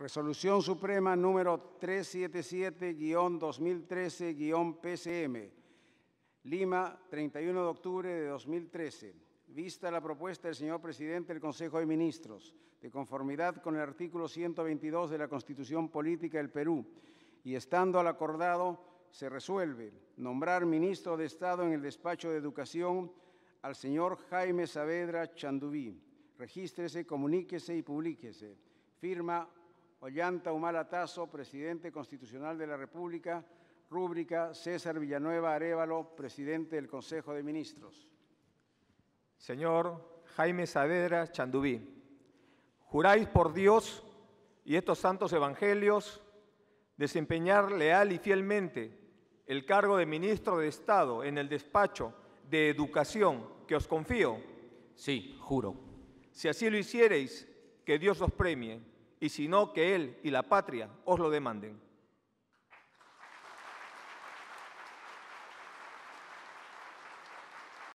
Resolución Suprema número 377-2013-PCM, Lima, 31 de octubre de 2013. Vista la propuesta del señor presidente del Consejo de Ministros, de conformidad con el artículo 122 de la Constitución Política del Perú, y estando al acordado, se resuelve nombrar ministro de Estado en el despacho de Educación al señor Jaime Saavedra Chandubí. Regístrese, comuníquese y publíquese. Firma Ollanta Humala Tazo, presidente constitucional de la República, rúbrica César Villanueva Arevalo, presidente del Consejo de Ministros. Señor Jaime Saavedra Chandubí, juráis por Dios y estos santos evangelios desempeñar leal y fielmente el cargo de ministro de Estado en el despacho de Educación que os confío. Sí, juro. Si así lo hiciereis, que Dios os premie y si no, que él y la patria os lo demanden.